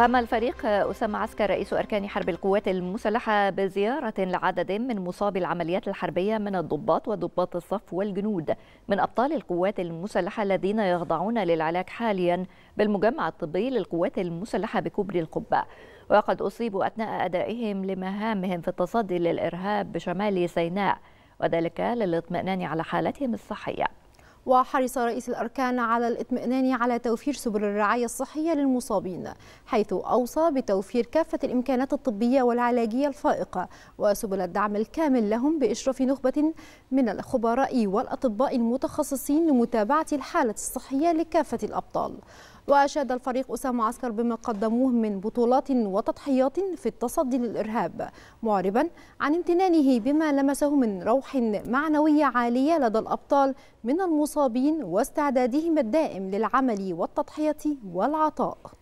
قام الفريق أسامة عسكر رئيس أركان حرب القوات المسلحة بزيارة لعدد من مصابي العمليات الحربية من الضباط وضباط الصف والجنود من أبطال القوات المسلحة الذين يخضعون للعلاج حاليا بالمجمع الطبي للقوات المسلحة بكوبري القبة وقد أصيبوا أثناء أدائهم لمهامهم في التصدي للإرهاب بشمال سيناء وذلك للاطمئنان على حالتهم الصحيه وحرص رئيس الأركان على الاطمئنان على توفير سبل الرعاية الصحية للمصابين حيث أوصى بتوفير كافة الإمكانات الطبية والعلاجية الفائقة وسبل الدعم الكامل لهم بإشراف نخبة من الخبراء والأطباء المتخصصين لمتابعة الحالة الصحية لكافة الأبطال وأشاد الفريق أسامة عسكر بما قدموه من بطولات وتضحيات في التصدي للإرهاب معربا عن امتنانه بما لمسه من روح معنوية عالية لدى الأبطال من المصابين واستعدادهم الدائم للعمل والتضحية والعطاء